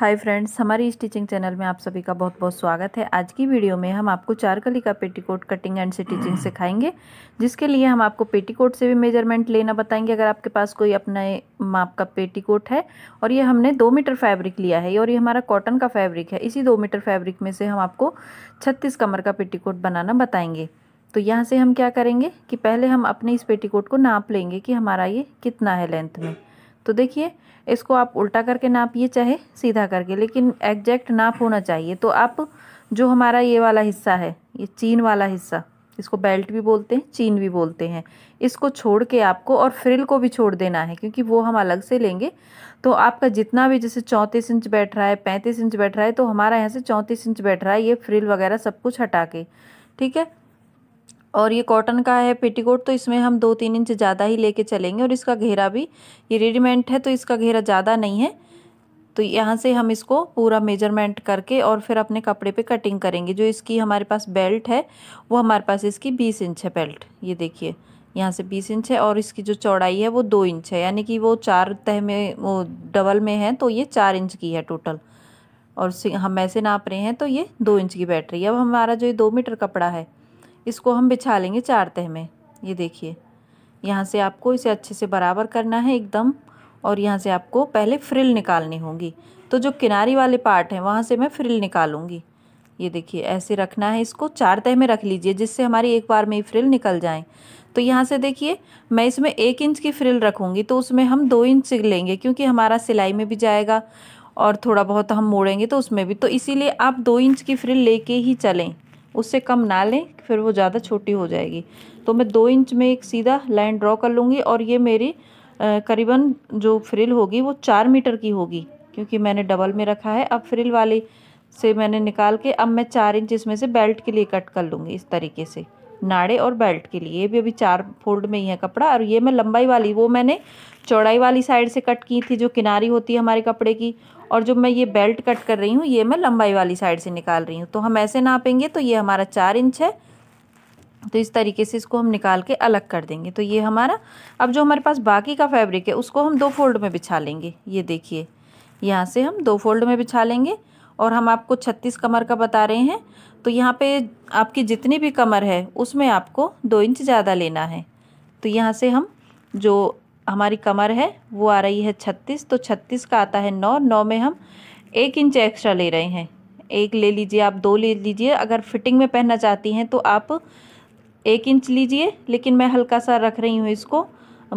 hi friends हमारी इस teaching channel में आप सभी का बहुत बहुत स्वागत है आज की वीडियो में हम आपको चार कली का पेटीकोट कटिंग एंड स्टिचिंग सिखाएंगे जिसके लिए हम आपको पेटीकोट से भी मेजरमेंट लेना बताएंगे अगर आपके पास कोई अपने माप का पेटीकोट है और ये हमने दो मीटर फैब्रिक लिया है और ये हमारा कॉटन का फैब्रिक है इसी दो मीटर फैब्रिक में से हम आपको छत्तीस कमर का पेटीकोट बनाना बताएंगे तो यहाँ से हम क्या करेंगे कि पहले हम अपने इस पेटीकोट को नाप लेंगे कि हमारा ये कितना है लेंथ में तो देखिए इसको आप उल्टा करके नापिए चाहे सीधा करके लेकिन एग्जैक्ट नाप होना चाहिए तो आप जो हमारा ये वाला हिस्सा है ये चीन वाला हिस्सा इसको बेल्ट भी बोलते हैं चीन भी बोलते हैं इसको छोड़ के आपको और फ्रिल को भी छोड़ देना है क्योंकि वो हम अलग से लेंगे तो आपका जितना भी जैसे चौंतीस इंच बैठ रहा है पैंतीस इंच बैठ रहा है तो हमारा यहाँ से चौंतीस इंच बैठ रहा है ये फ्रिल वगैरह सब कुछ हटा के ठीक है और ये कॉटन का है पेटीकोट तो इसमें हम दो तीन इंच ज़्यादा ही लेके चलेंगे और इसका घेरा भी ये रेडीमेड है तो इसका घेरा ज़्यादा नहीं है तो यहाँ से हम इसको पूरा मेजरमेंट करके और फिर अपने कपड़े पे कटिंग करेंगे जो इसकी हमारे पास बेल्ट है वो हमारे पास इसकी बीस इंच है बेल्ट ये देखिए यहाँ से बीस इंच है और इसकी जो चौड़ाई है वो दो इंच है यानी कि वो चार तह में वो डबल में है तो ये चार इंच की है टोटल और हम ऐसे नाप रहे हैं तो ये दो इंच की बैटरी अब हमारा जो ये दो मीटर कपड़ा है इसको हम बिछा लेंगे चार तह में ये देखिए यहाँ से आपको इसे अच्छे से बराबर करना है एकदम और यहाँ से आपको पहले फ्रिल निकालनी होगी तो जो किनारी वाले पार्ट हैं वहाँ से मैं फ्रिल निकालूंगी ये देखिए ऐसे रखना है इसको चार तह में रख लीजिए जिससे हमारी एक बार में ही फ्रिल निकल जाए तो यहाँ से देखिए मैं इसमें एक इंच की फ्रिल रखूँगी तो उसमें हम दो इंच लेंगे क्योंकि हमारा सिलाई में भी जाएगा और थोड़ा बहुत हम मोड़ेंगे तो उसमें भी तो इसीलिए आप दो इंच की फ्रिल लेके ही चलें उससे कम ना लें फिर वो ज़्यादा छोटी हो जाएगी तो मैं दो इंच में एक सीधा लाइन ड्रॉ कर लूँगी और ये मेरी करीबन जो फ्रिल होगी वो चार मीटर की होगी क्योंकि मैंने डबल में रखा है अब फ्रिल वाली से मैंने निकाल के अब मैं चार इंच इसमें से बेल्ट के लिए कट कर लूँगी इस तरीके से नाड़े और बेल्ट के लिए ये भी अभी चार फोल्ड में ही है कपड़ा और ये मैं लंबाई वाली वो मैंने चौड़ाई वाली साइड से कट की थी जो किनारी होती है हमारे कपड़े की और जो मैं ये बेल्ट कट कर रही हूँ ये मैं लंबाई वाली साइड से निकाल रही हूँ तो हम ऐसे नापेंगे तो ये हमारा चार इंच है तो इस तरीके से इसको हम निकाल के अलग कर देंगे तो ये हमारा अब जो हमारे पास बाकी का फैब्रिक है उसको हम दो फोल्ड में बिछा लेंगे ये देखिए यहाँ से हम दो फोल्ड में बिछा लेंगे और हम आपको छत्तीस कमर का बता रहे हैं तो यहाँ पे आपकी जितनी भी कमर है उसमें आपको दो इंच ज़्यादा लेना है तो यहाँ से हम जो हमारी कमर है वो आ रही है छत्तीस तो छत्तीस का आता है नौ नौ में हम एक इंच एक्स्ट्रा ले रहे हैं एक ले लीजिए आप दो ले लीजिए अगर फिटिंग में पहनना चाहती हैं तो आप एक इंच लीजिए लेकिन मैं हल्का सा रख रही हूँ इसको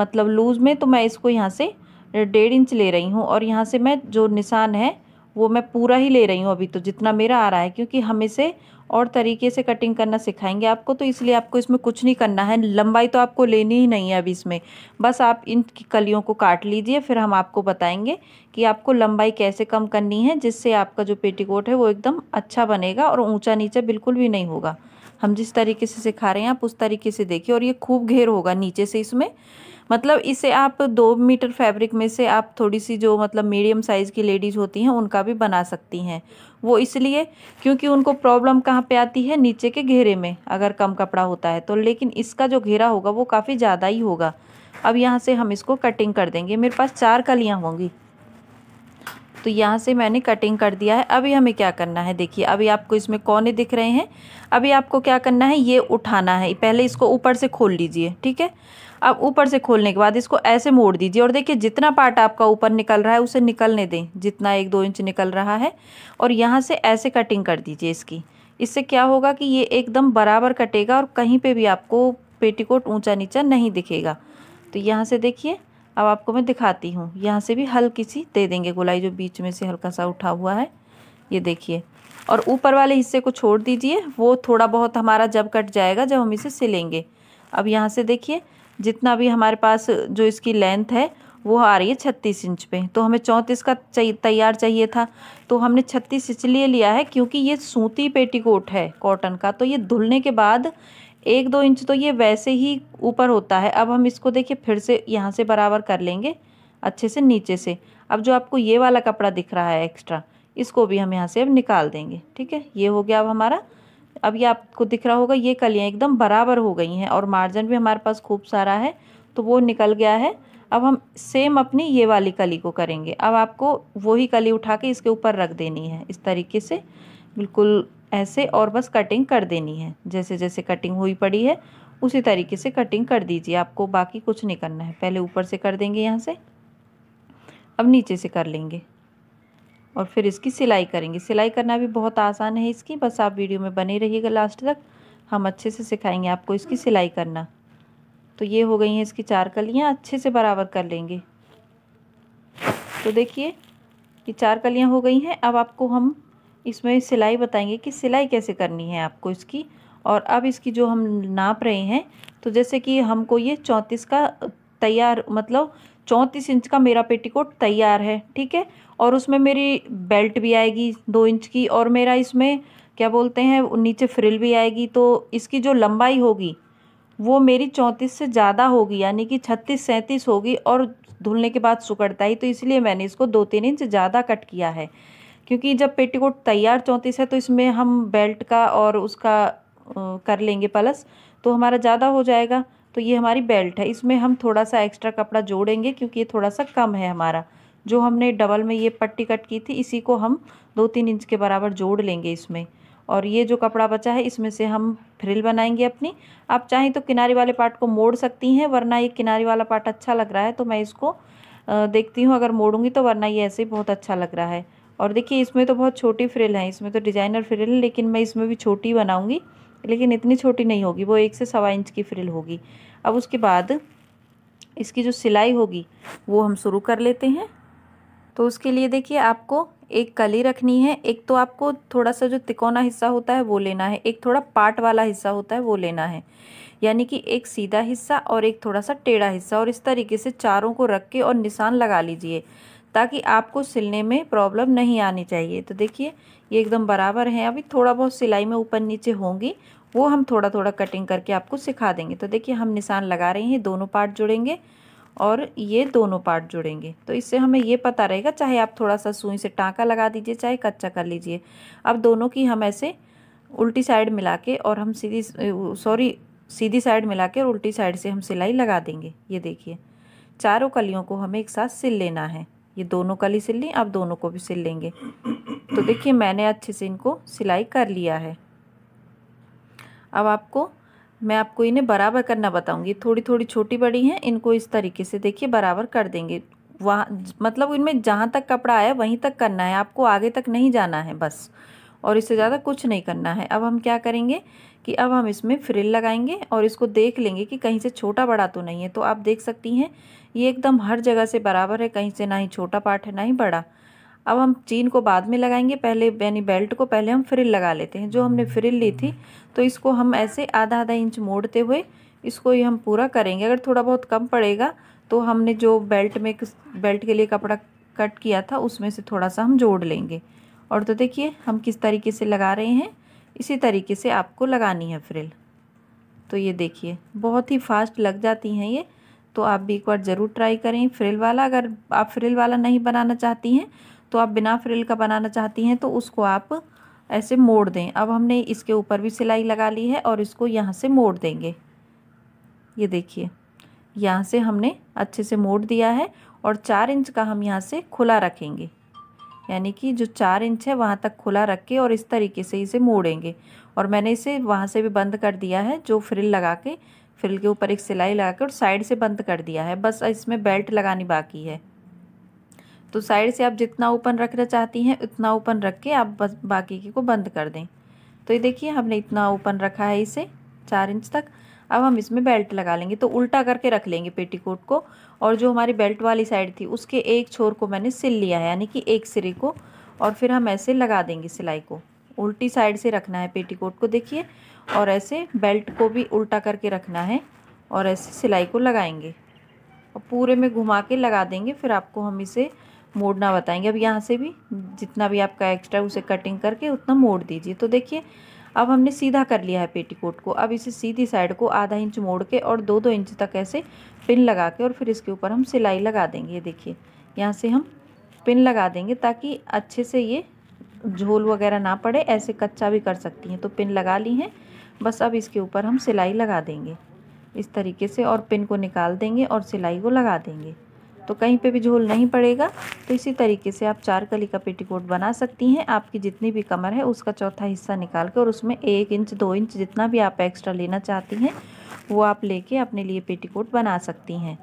मतलब लूज़ में तो मैं इसको यहाँ से डेढ़ इंच ले रही हूँ और यहाँ से मैं जो निशान है वो मैं पूरा ही ले रही हूँ अभी तो जितना मेरा आ रहा है क्योंकि हम इसे और तरीके से कटिंग करना सिखाएंगे आपको तो इसलिए आपको इसमें कुछ नहीं करना है लंबाई तो आपको लेनी ही नहीं है अभी इसमें बस आप इन कलियों को काट लीजिए फिर हम आपको बताएंगे कि आपको लंबाई कैसे कम करनी है जिससे आपका जो पेटीकोट है वो एकदम अच्छा बनेगा और ऊंचा नीचा बिल्कुल भी नहीं होगा हम जिस तरीके से सिखा रहे हैं आप उस तरीके से देखिए और ये खूब घेर होगा नीचे से इसमें मतलब इसे आप दो मीटर फैब्रिक में से आप थोड़ी सी जो मतलब मीडियम साइज़ की लेडीज़ होती हैं उनका भी बना सकती हैं वो इसलिए क्योंकि उनको प्रॉब्लम कहाँ पे आती है नीचे के घेरे में अगर कम कपड़ा होता है तो लेकिन इसका जो घेरा होगा वो काफ़ी ज़्यादा ही होगा अब यहाँ से हम इसको कटिंग कर देंगे मेरे पास चार कलियाँ होंगी तो यहाँ से मैंने कटिंग कर दिया है अभी हमें क्या करना है देखिए अभी आपको इसमें कोने दिख रहे हैं अभी आपको क्या करना है ये उठाना है पहले इसको ऊपर से खोल लीजिए ठीक है अब ऊपर से खोलने के बाद इसको ऐसे मोड़ दीजिए और देखिए जितना पार्ट आपका ऊपर निकल रहा है उसे निकलने दें जितना एक दो इंच निकल रहा है और यहाँ से ऐसे कटिंग कर दीजिए इसकी इससे क्या होगा कि ये एकदम बराबर कटेगा और कहीं पर भी आपको पेटीकोट ऊँचा नीचा नहीं दिखेगा तो यहाँ से देखिए अब आपको मैं दिखाती हूँ यहाँ से भी हल्की सी दे देंगे गोलाई जो बीच में से हल्का सा उठा हुआ है ये देखिए और ऊपर वाले हिस्से को छोड़ दीजिए वो थोड़ा बहुत हमारा जब कट जाएगा जब हम इसे सिलेंगे अब यहाँ से देखिए जितना भी हमारे पास जो इसकी लेंथ है वो आ रही है छत्तीस इंच पे तो हमें चौंतीस का तैयार चाहिए था तो हमने छत्तीस इसलिए लिया है क्योंकि ये सूती पेटीकोट है कॉटन का तो ये धुलने के बाद एक दो इंच तो ये वैसे ही ऊपर होता है अब हम इसको देखिए फिर से यहाँ से बराबर कर लेंगे अच्छे से नीचे से अब जो आपको ये वाला कपड़ा दिख रहा है एक्स्ट्रा इसको भी हम यहाँ से अब निकाल देंगे ठीक है ये हो गया अब हमारा अब ये आपको दिख रहा होगा ये कलियाँ एकदम बराबर हो गई हैं और मार्जिन भी हमारे पास खूब सारा है तो वो निकल गया है अब हम सेम अपनी ये वाली कली को करेंगे अब आपको वही कली उठा के इसके ऊपर रख देनी है इस तरीके से बिल्कुल ऐसे और बस कटिंग कर देनी है जैसे जैसे कटिंग हुई पड़ी है उसी तरीके से कटिंग कर दीजिए आपको बाकी कुछ नहीं करना है पहले ऊपर से कर देंगे यहाँ से अब नीचे से कर लेंगे और फिर इसकी सिलाई करेंगे सिलाई करना भी बहुत आसान है इसकी बस आप वीडियो में बने रहिएगा लास्ट तक हम अच्छे से सिखाएंगे आपको इसकी सिलाई करना तो ये हो गई हैं इसकी चार कलियाँ अच्छे से बराबर कर लेंगे तो देखिए ये चार कलियाँ हो गई हैं अब आपको हम इसमें सिलाई बताएंगे कि सिलाई कैसे करनी है आपको इसकी और अब इसकी जो हम नाप रहे हैं तो जैसे कि हमको ये चौंतीस का तैयार मतलब चौंतीस इंच का मेरा पेटीकोट तैयार है ठीक है और उसमें मेरी बेल्ट भी आएगी दो इंच की और मेरा इसमें क्या बोलते हैं नीचे फ्रिल भी आएगी तो इसकी जो लंबाई होगी वो मेरी चौंतीस से ज़्यादा होगी यानी कि छत्तीस सैंतीस होगी और धुलने के बाद सुकड़ता ही तो इसलिए मैंने इसको दो तीन इंच ज़्यादा कट किया है क्योंकि जब पेटीकोट तैयार चौंतीस है तो इसमें हम बेल्ट का और उसका कर लेंगे प्लस तो हमारा ज़्यादा हो जाएगा तो ये हमारी बेल्ट है इसमें हम थोड़ा सा एक्स्ट्रा कपड़ा जोड़ेंगे क्योंकि ये थोड़ा सा कम है हमारा जो हमने डबल में ये पट्टी कट की थी इसी को हम दो तीन इंच के बराबर जोड़ लेंगे इसमें और ये जो कपड़ा बचा है इसमें से हम फ्रिल बनाएंगे अपनी आप चाहें तो किनारे वाले पार्ट को मोड़ सकती हैं वरना ये किनारे वाला पार्ट अच्छा लग रहा है तो मैं इसको देखती हूँ अगर मोड़ूंगी तो वरना ये ऐसे ही बहुत अच्छा लग रहा है और देखिए इसमें तो बहुत छोटी फ्रिल है इसमें तो डिज़ाइनर फ्रिल है लेकिन मैं इसमें भी छोटी बनाऊँगी लेकिन इतनी छोटी नहीं होगी वो एक से सवा इंच की फ्रिल होगी अब उसके बाद इसकी जो सिलाई होगी वो हम शुरू कर लेते हैं तो उसके लिए देखिए आपको एक कली रखनी है एक तो आपको थोड़ा सा जो तिकोना हिस्सा होता है वो लेना है एक थोड़ा पार्ट वाला हिस्सा होता है वो लेना है यानी कि एक सीधा हिस्सा और एक थोड़ा सा टेढ़ा हिस्सा और इस तरीके से चारों को रख के और निशान लगा लीजिए ताकि आपको सिलने में प्रॉब्लम नहीं आनी चाहिए तो देखिए ये एकदम बराबर है अभी थोड़ा बहुत सिलाई में ऊपर नीचे होंगी वो हम थोड़ा थोड़ा कटिंग करके आपको सिखा देंगे तो देखिए हम निशान लगा रहे हैं दोनों पार्ट जुड़ेंगे और ये दोनों पार्ट जुड़ेंगे तो इससे हमें ये पता रहेगा चाहे आप थोड़ा सा सुई से टाँका लगा दीजिए चाहे कच्चा कर लीजिए अब दोनों की हम ऐसे उल्टी साइड मिला के और हम सीधी सॉरी सीधी साइड मिला के और उल्टी साइड से हम सिलाई लगा देंगे ये देखिए चारों कलियों को हमें एक साथ सिल लेना है ये दोनों कली सिल ली आप दोनों को भी सिल लेंगे तो देखिए मैंने अच्छे से इनको सिलाई कर लिया है अब आपको मैं आपको इन्हें बराबर करना बताऊंगी थोड़ी थोड़ी छोटी बड़ी हैं इनको इस तरीके से देखिए बराबर कर देंगे वहाँ मतलब इनमें जहाँ तक कपड़ा आया वहीं तक करना है आपको आगे तक नहीं जाना है बस और इससे ज़्यादा कुछ नहीं करना है अब हम क्या करेंगे कि अब हम इसमें फ्रिल लगाएंगे और इसको देख लेंगे कि कहीं से छोटा बड़ा तो नहीं है तो आप देख सकती हैं ये एकदम हर जगह से बराबर है कहीं से ना ही छोटा पार्ट है ना ही बड़ा अब हम चीन को बाद में लगाएंगे पहले यानी बेल्ट को पहले हम फ्रिल लगा लेते हैं जो हमने फ्रिल ली थी तो इसको हम ऐसे आधा आधा इंच मोड़ते हुए इसको ही हम पूरा करेंगे अगर थोड़ा बहुत कम पड़ेगा तो हमने जो बेल्ट में बेल्ट के लिए कपड़ा कट किया था उसमें से थोड़ा सा हम जोड़ लेंगे और तो देखिए हम किस तरीके से लगा रहे हैं इसी तरीके से आपको लगानी है फ्रिल तो ये देखिए बहुत ही फास्ट लग जाती हैं ये तो आप भी एक बार ज़रूर ट्राई करें फ्रिल वाला अगर आप फ्रिल वाला नहीं बनाना चाहती हैं तो आप बिना फ्रिल का बनाना चाहती हैं तो उसको आप ऐसे मोड़ दें अब हमने इसके ऊपर भी सिलाई लगा ली है और इसको यहाँ से मोड़ देंगे ये देखिए यहाँ से हमने अच्छे से मोड़ दिया है और चार इंच का हम यहाँ से खुला रखेंगे यानी कि जो चार इंच है वहाँ तक खुला रख के और इस तरीके से इसे मोड़ेंगे और मैंने इसे वहाँ से भी बंद कर दिया है जो फ्रिल लगा के फ्रिल के ऊपर एक सिलाई लगा के और साइड से बंद कर दिया है बस इसमें बेल्ट लगानी बाकी है तो साइड से आप जितना ओपन रखना चाहती हैं उतना ओपन रख के आप बस बाकी के को बंद कर दें तो ये देखिए हमने इतना ओपन रखा है इसे चार इंच तक अब हम इसमें बेल्ट लगा लेंगे तो उल्टा करके रख लेंगे पेटीकोट को और जो हमारी बेल्ट वाली साइड थी उसके एक छोर को मैंने सिल लिया है यानी कि एक सिरे को और फिर हम ऐसे लगा देंगे सिलाई को उल्टी साइड से रखना है पेटीकोट को देखिए और ऐसे बेल्ट को भी उल्टा करके रखना है और ऐसे सिलाई को लगाएंगे और पूरे में घुमा के लगा देंगे फिर आपको हम इसे मोड़ना बताएंगे अब यहाँ से भी जितना भी आपका एक्स्ट्रा उसे कटिंग करके उतना मोड़ दीजिए तो देखिए अब हमने सीधा कर लिया है पेटीकोट को अब इसे सीधी साइड को आधा इंच मोड़ के और दो दो इंच तक ऐसे पिन लगा के और फिर इसके ऊपर हम सिलाई लगा देंगे ये देखिए यहाँ से हम पिन लगा देंगे ताकि अच्छे से ये झोल वगैरह ना पड़े ऐसे कच्चा भी कर सकती हैं तो पिन लगा ली हैं बस अब इसके ऊपर हम सिलाई लगा देंगे इस तरीके से और पिन को निकाल देंगे और सिलाई को लगा देंगे तो कहीं पे भी झोल नहीं पड़ेगा तो इसी तरीके से आप चार कली का पेटीकोट बना सकती हैं आपकी जितनी भी कमर है उसका चौथा हिस्सा निकाल के और उसमें एक इंच दो इंच जितना भी आप एक्स्ट्रा लेना चाहती हैं वो आप लेके अपने लिए पेटीकोट बना सकती हैं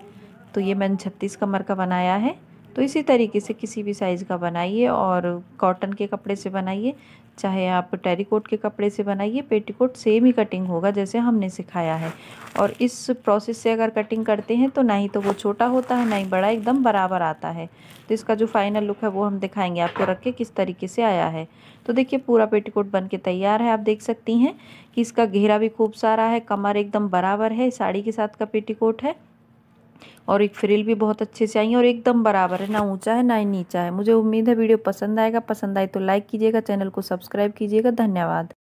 तो ये मैंने छत्तीस कमर का बनाया है तो इसी तरीके से किसी भी साइज़ का बनाइए और कॉटन के कपड़े से बनाइए चाहे आप टेरिकोट के कपड़े से बनाइए पेटीकोट सेम ही कटिंग होगा जैसे हमने सिखाया है और इस प्रोसेस से अगर कटिंग करते हैं तो ना ही तो वो छोटा होता है ना ही बड़ा एकदम बराबर आता है तो इसका जो फाइनल लुक है वो हम दिखाएंगे आपको रख के किस तरीके से आया है तो देखिए पूरा पेटीकोट बन के तैयार है आप देख सकती हैं कि इसका घेरा भी खूब सारा है कमर एकदम बराबर है साड़ी के साथ का पेटीकोट है और एक फ्रिल भी बहुत अच्छे से आई है और एकदम बराबर है ना ऊंचा है ना ही नीचा है मुझे उम्मीद है वीडियो पसंद आएगा पसंद आए तो लाइक कीजिएगा चैनल को सब्सक्राइब कीजिएगा धन्यवाद